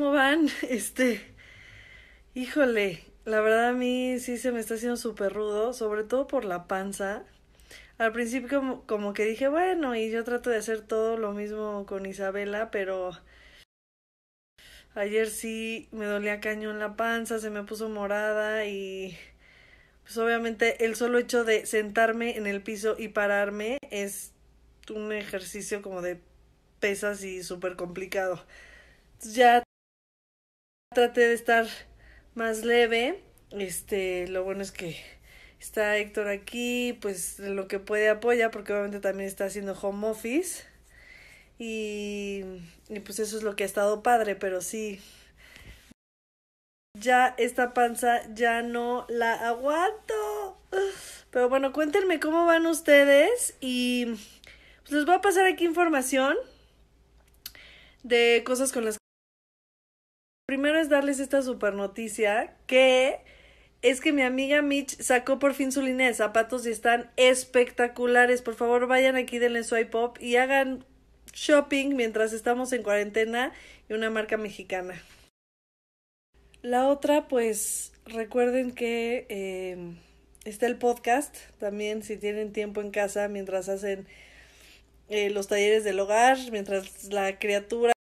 ¿cómo van? Este, híjole, la verdad a mí sí se me está haciendo súper rudo, sobre todo por la panza. Al principio como, que dije, bueno, y yo trato de hacer todo lo mismo con Isabela, pero ayer sí me dolía en la panza, se me puso morada y pues obviamente el solo hecho de sentarme en el piso y pararme es un ejercicio como de pesas y súper complicado. ya traté de estar más leve. Este, lo bueno es que está Héctor aquí, pues lo que puede apoya, porque obviamente también está haciendo home office. Y, y pues eso es lo que ha estado padre, pero sí. Ya esta panza ya no la aguanto. Pero bueno, cuéntenme cómo van ustedes y pues les voy a pasar aquí información de cosas con las primero es darles esta super noticia que es que mi amiga Mitch sacó por fin su línea de zapatos y están espectaculares. Por favor, vayan aquí, denle swipe pop y hagan shopping mientras estamos en cuarentena y una marca mexicana. La otra, pues recuerden que em, está el podcast también si tienen tiempo en casa mientras hacen eh, los talleres del hogar, mientras la criatura